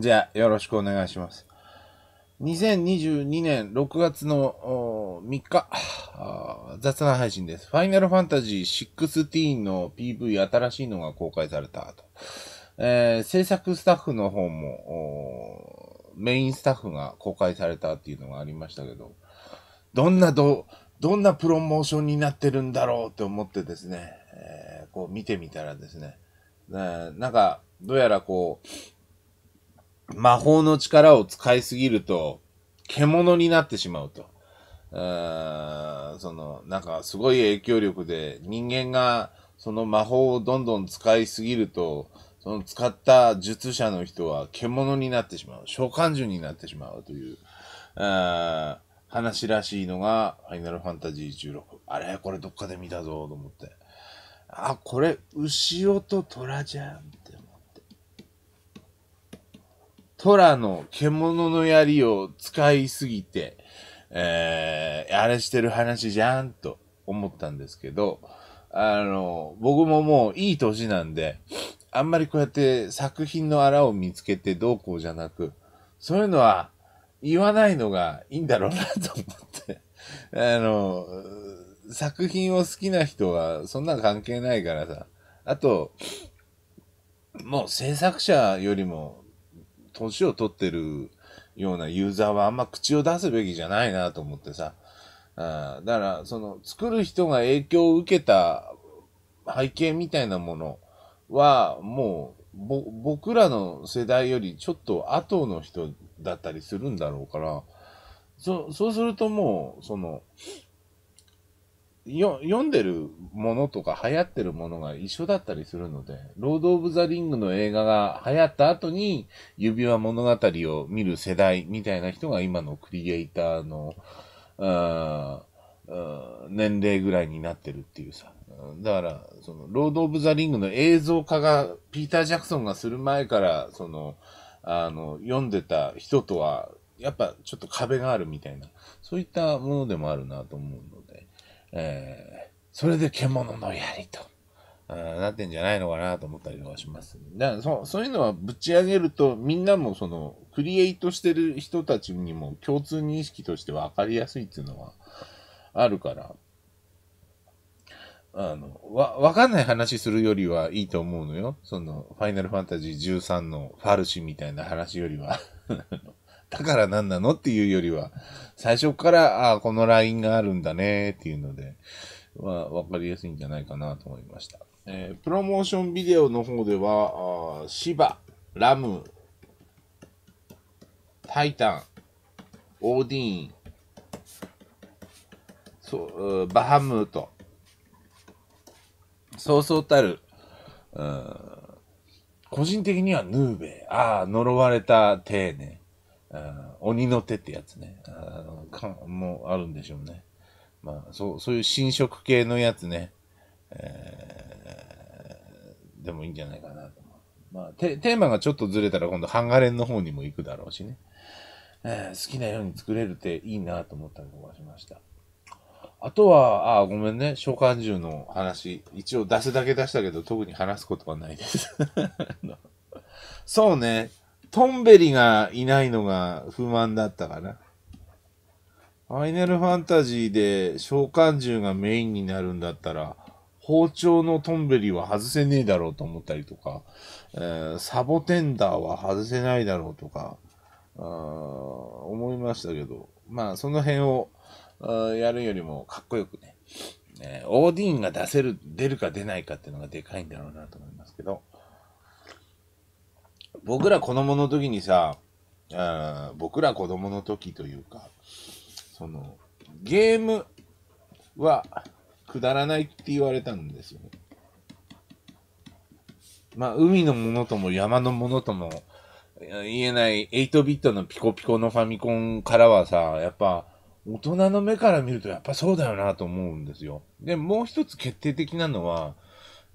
じゃあ、よろしくお願いします。2022年6月の3日、雑談配信です。ファイナルファンタジー16の PV 新しいのが公開されたと。えー、制作スタッフの方も、メインスタッフが公開されたっていうのがありましたけど、どんなど、どんなプロモーションになってるんだろうって思ってですね、えー、こう見てみたらですね、なんか、どうやらこう、魔法の力を使いすぎると、獣になってしまうと。うーん、その、なんかすごい影響力で、人間がその魔法をどんどん使いすぎると、その使った術者の人は獣になってしまう。召喚獣になってしまうという、あ話らしいのが、ファイナルファンタジー16。あれこれどっかで見たぞ、と思って。あ、これ、牛ろと虎じゃん。虎の獣の槍を使いすぎて、えー、あれしてる話じゃんと思ったんですけど、あの、僕ももういい歳なんで、あんまりこうやって作品の荒を見つけてどうこうじゃなく、そういうのは言わないのがいいんだろうなと思って、あの、作品を好きな人はそんな関係ないからさ、あと、もう制作者よりも年を取ってるようなユーザーはあんま口を出すべきじゃないなと思ってさ。あだから、その、作る人が影響を受けた背景みたいなものは、もう、ぼ、僕らの世代よりちょっと後の人だったりするんだろうから、そ、そうするともう、その、よ読んでるものとか流行ってるものが一緒だったりするので、ロード・オブ・ザ・リングの映画が流行った後に指輪物語を見る世代みたいな人が今のクリエイターの、あー年齢ぐらいになってるっていうさ。だから、その、ロード・オブ・ザ・リングの映像化が、ピーター・ジャクソンがする前から、その、あの、読んでた人とは、やっぱちょっと壁があるみたいな、そういったものでもあるなと思うので、えー、それで獣の槍と、なってんじゃないのかなと思ったりとかします、だからそ、そういうのはぶち上げると、みんなもその、クリエイトしてる人たちにも共通認識として分かりやすいっていうのはあるから、あの、わ、わかんない話するよりはいいと思うのよ。その、ファイナルファンタジー13のファルシみたいな話よりはだから何なのっていうよりは、最初から、ああ、このラインがあるんだねっていうので、は、わかりやすいんじゃないかなと思いました。えー、プロモーションビデオの方では、芝シバ、ラム、タイタン、オーディーン、そうバハムート、そうそうたる、個人的にはヌーベ、ああ、呪われた丁寧、ね。あ鬼の手ってやつね。あのかもうあるんでしょうね。まあ、そう、そういう侵食系のやつね。えー、でもいいんじゃないかなと。まあテ、テーマがちょっとずれたら今度ハンガレンの方にも行くだろうしね。えー、好きなように作れるっていいなと思ったりとかしました。あとは、あごめんね、召喚獣の話。一応出すだけ出したけど、特に話すことはないです。そうね。トンベリがいないのが不満だったかな。ファイナルファンタジーで召喚獣がメインになるんだったら、包丁のトンベリは外せねえだろうと思ったりとか、えー、サボテンダーは外せないだろうとか、あ思いましたけど、まあその辺をやるよりもかっこよくね、えー、オーディンが出せる、出るか出ないかっていうのがでかいんだろうなと思いますけど、僕ら子供の時にさ、あ僕ら子供の時というか、その、ゲームはくだらないって言われたんですよね。まあ、海のものとも山のものとも言えない8ビットのピコピコのファミコンからはさ、やっぱ大人の目から見るとやっぱそうだよなと思うんですよ。で、もう一つ決定的なのは、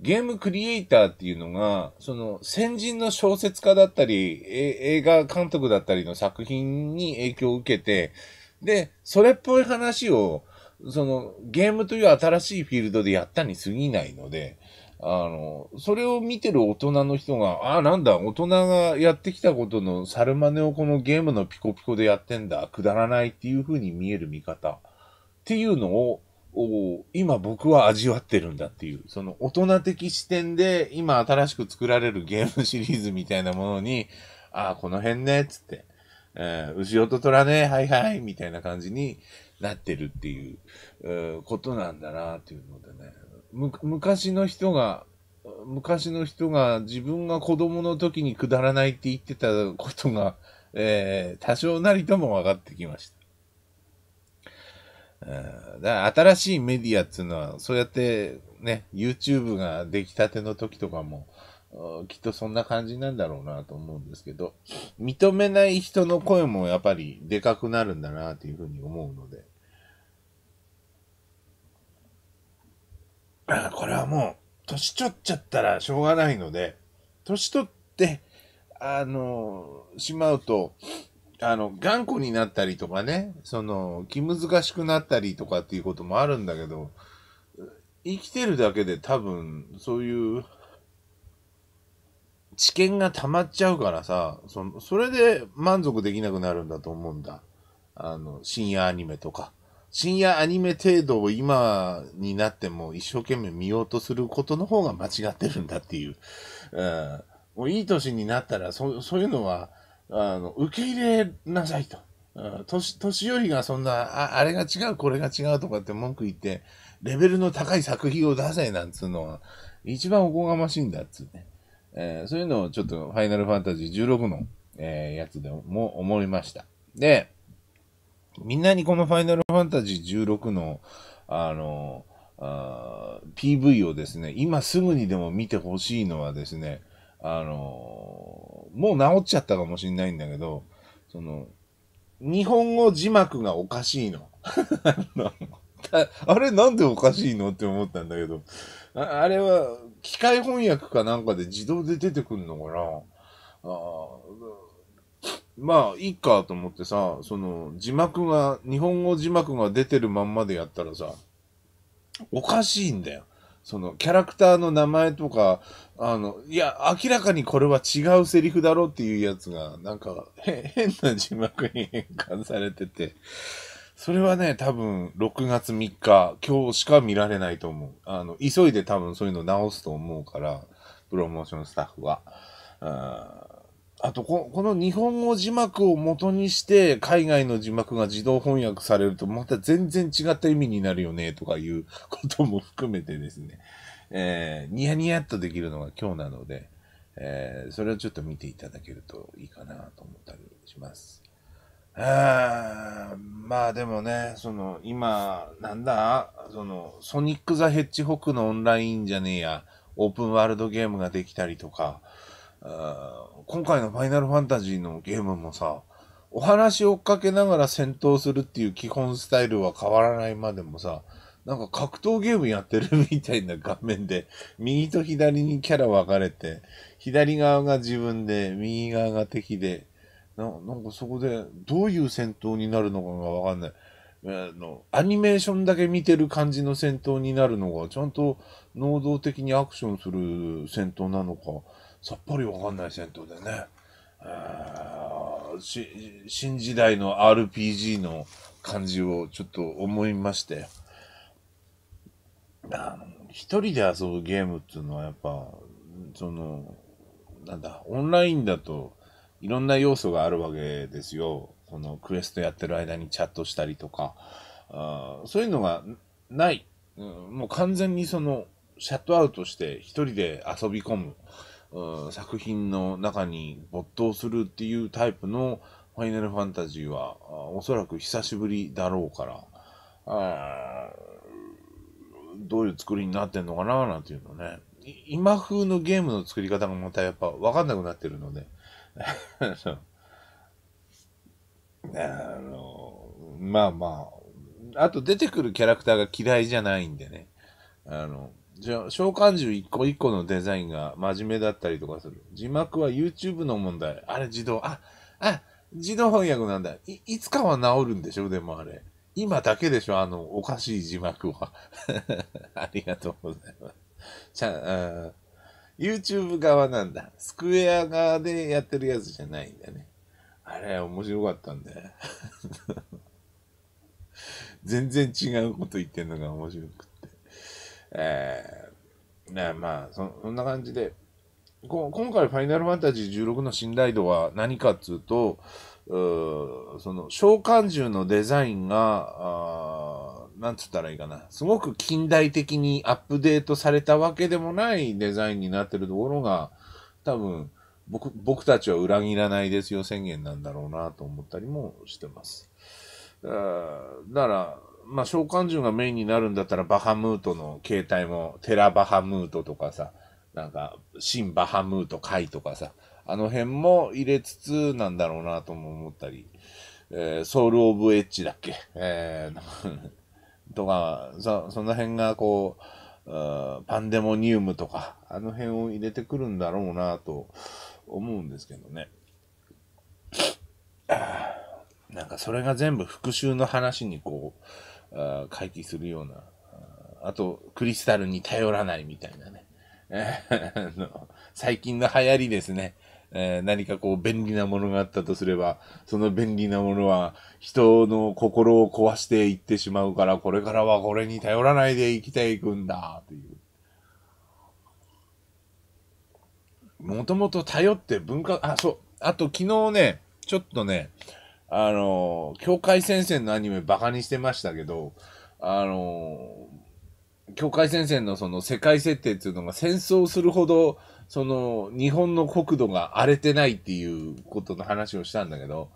ゲームクリエイターっていうのが、その先人の小説家だったり、映画監督だったりの作品に影響を受けて、で、それっぽい話を、そのゲームという新しいフィールドでやったに過ぎないので、あの、それを見てる大人の人が、ああ、なんだ、大人がやってきたことのサルマネをこのゲームのピコピコでやってんだ、くだらないっていう風に見える見方っていうのを、を今僕は味わってるんだっていう、その大人的視点で今新しく作られるゲームシリーズみたいなものに、ああ、この辺ね、つって、えー、牛音虎ね、はいはい、みたいな感じになってるっていう、えことなんだな、っていうのでね。む、昔の人が、昔の人が自分が子供の時にくだらないって言ってたことが、えー、多少なりとも分かってきました。だから新しいメディアっていうのは、そうやってね、YouTube が出来たての時とかも、きっとそんな感じなんだろうなと思うんですけど、認めない人の声もやっぱりでかくなるんだなっていうふうに思うので。あこれはもう、年取っちゃったらしょうがないので、年取って、あの、しまうと、あの、頑固になったりとかね、その、気難しくなったりとかっていうこともあるんだけど、生きてるだけで多分、そういう、知見が溜まっちゃうからさ、その、それで満足できなくなるんだと思うんだ。あの、深夜アニメとか。深夜アニメ程度を今になっても一生懸命見ようとすることの方が間違ってるんだっていう。うん。もういい年になったら、そそういうのは、あの、受け入れなさいと。年、年寄りがそんな、あ、あれが違う、これが違うとかって文句言って、レベルの高い作品を出せなんつうのは、一番おこがましいんだっつうね。えー、そういうのをちょっと、ファイナルファンタジー16の、えー、やつでも思いました。で、みんなにこのファイナルファンタジー16の、あの、あ PV をですね、今すぐにでも見てほしいのはですね、あのもう治っちゃったかもしれないんだけど、その、日本語字幕がおかしいの。あれなんでおかしいのって思ったんだけど、あれは機械翻訳かなんかで自動で出てくるのかなあまあ、いいかと思ってさ、その字幕が、日本語字幕が出てるまんまでやったらさ、おかしいんだよ。そのキャラクターの名前とか、あの、いや、明らかにこれは違うセリフだろっていうやつが、なんか、変な字幕に変換されてて、それはね、多分、6月3日、今日しか見られないと思う。あの、急いで多分そういうの直すと思うから、プロモーションスタッフは。あとこ、この日本語字幕を元にして、海外の字幕が自動翻訳されると、また全然違った意味になるよね、とかいう ことも含めてですね、えー、ニヤニヤっとできるのが今日なので、えー、それをちょっと見ていただけるといいかなと思ったりします。あまあでもね、その、今、なんだ、その、ソニック・ザ・ヘッジホックのオンラインじゃねえや、オープンワールドゲームができたりとか、今回のファイナルファンタジーのゲームもさ、お話を追っかけながら戦闘するっていう基本スタイルは変わらないまでもさ、なんか格闘ゲームやってるみたいな画面で、右と左にキャラ分かれて、左側が自分で、右側が敵で、ななんかそこでどういう戦闘になるのかがわかんない。あの、アニメーションだけ見てる感じの戦闘になるのが、ちゃんと能動的にアクションする戦闘なのか、さっぱりわかんない戦闘でね。新時代の RPG の感じをちょっと思いまして。あの一人で遊ぶゲームっていうのはやっぱ、その、なんだ、オンラインだといろんな要素があるわけですよ。そのクエストやってる間にチャットしたりとか、あそういうのがない、もう完全にその、シャットアウトして一人で遊び込む。作品の中に没頭するっていうタイプのファイナルファンタジーは、おそらく久しぶりだろうから、どういう作りになってんのかななんていうのね。今風のゲームの作り方がまたやっぱ分かんなくなってるので。あの、まあまあ、あと出てくるキャラクターが嫌いじゃないんでね。あの、じゃあ、召喚獣一個一個のデザインが真面目だったりとかする。字幕は YouTube の問題。あれ自動、あ、あ、自動翻訳なんだ。い、いつかは治るんでしょでもあれ。今だけでしょあの、おかしい字幕は。ありがとうございます。じゃあ、YouTube 側なんだ。スクエア側でやってるやつじゃないんだね。あれ、面白かったんだよ。全然違うこと言ってんのが面白くって。えーねまあそ、そんな感じで、今回、ファイナルファンタジー16の信頼度は何かっつうと、うその召喚獣のデザインが、なんつったらいいかな、すごく近代的にアップデートされたわけでもないデザインになってるところが、多分僕僕たちは裏切らないですよ宣言なんだろうなと思ったりもしてます。だから、まあ、召喚獣がメインになるんだったら、バハムートの携帯も、テラバハムートとかさ、なんか、新バハムート会とかさ、あの辺も入れつつなんだろうなとも思ったり、えー、ソウル・オブ・エッジだっけ、えー、とか、そ、その辺がこう、うパンデモニウムとか、あの辺を入れてくるんだろうなと思うんですけどね。なんかそれが全部復讐の話にこう、あ回帰するような、あと、クリスタルに頼らないみたいなね。最近の流行りですね。え何かこう便利なものがあったとすれば、その便利なものは人の心を壊していってしまうから、これからはこれに頼らないで生きていくんだ、という。もともと頼って文化、あ、そう。あと昨日ね、ちょっとね、あの、境界戦線のアニメバカにしてましたけど、あの、境界戦線のその世界設定っていうのが戦争するほど、その日本の国土が荒れてないっていうことの話をしたんだけど、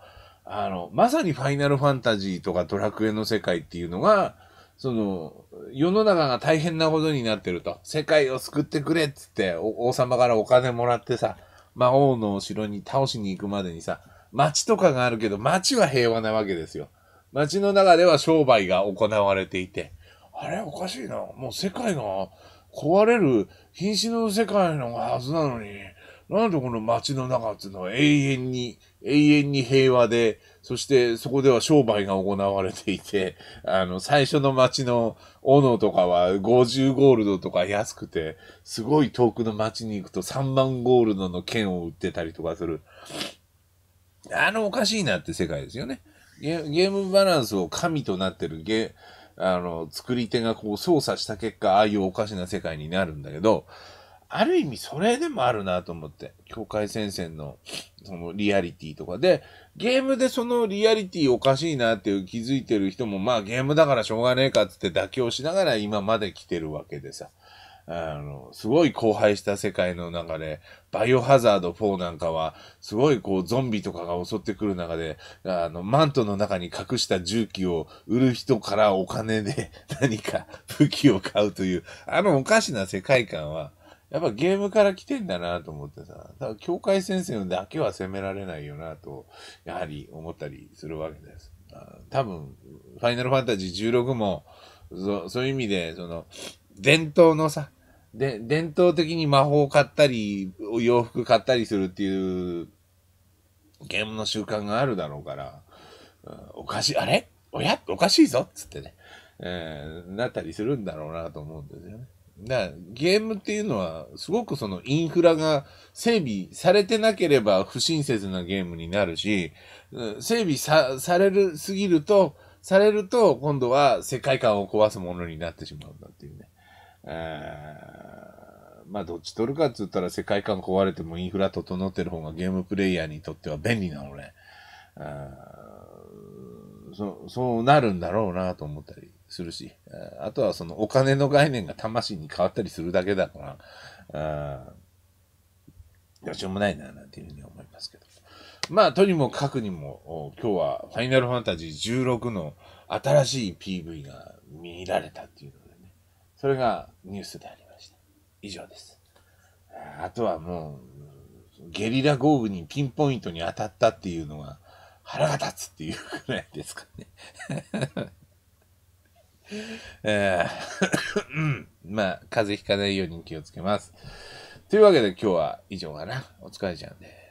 あの、まさにファイナルファンタジーとかドラクエの世界っていうのが、その、世の中が大変なことになってると、世界を救ってくれっつって、王様からお金もらってさ、魔王の城に倒しに行くまでにさ、街とかがあるけど、街は平和なわけですよ。街の中では商売が行われていて、あれおかしいな。もう世界が壊れる瀕死の世界のはずなのに、なんでこの街の中っていうのは永遠に、永遠に平和で、そしてそこでは商売が行われていて、あの、最初の街の斧とかは50ゴールドとか安くて、すごい遠くの街に行くと3万ゴールドの剣を売ってたりとかする。あのおかしいなって世界ですよね。ゲームバランスを神となってるゲ、あの、作り手がこう操作した結果、ああいうおかしな世界になるんだけど、ある意味それでもあるなと思って、境界戦線のそのリアリティとかで、ゲームでそのリアリティおかしいなっていう気づいてる人も、まあゲームだからしょうがねえかっつって妥協しながら今まで来てるわけでさ。あの、すごい荒廃した世界の中で、バイオハザード4なんかは、すごいこうゾンビとかが襲ってくる中で、あの、マントの中に隠した銃器を売る人からお金で 何か 武器を買うという、あのおかしな世界観は、やっぱゲームから来てんだなと思ってさ、だから境界戦線だけは攻められないよなと、やはり思ったりするわけです。多分、ファイナルファンタジー16も、そういう意味で、その、伝統のさ、で、伝統的に魔法買ったり、洋服買ったりするっていう、ゲームの習慣があるだろうから、うん、おかしい、あれおやおかしいぞっつってね、えー、なったりするんだろうなと思うんですよね。だゲームっていうのは、すごくそのインフラが整備されてなければ不親切なゲームになるし、整備さ、される、すぎると、されると、今度は世界観を壊すものになってしまうんだっていうね。まあどっち取るかっつったら世界観壊れてもインフラ整ってる方がゲームプレイヤーにとっては便利なのね。そそうなるんだろうなと思ったりするし、あとはそのお金の概念が魂に変わったりするだけだから、どうしようもないな、なんていうふうに思いますけど。まあ、とにもかくにも、今日はファイナルファンタジー16の新しい PV が見られたっていうのそれがニュースでありました。以上です。あとはもう、ゲリラ豪雨にピンポイントに当たったっていうのが腹が立つっていうくらいですかね。えーうん、まあ、風邪ひかないように気をつけます。というわけで今日は以上かな。お疲れちゃうんで。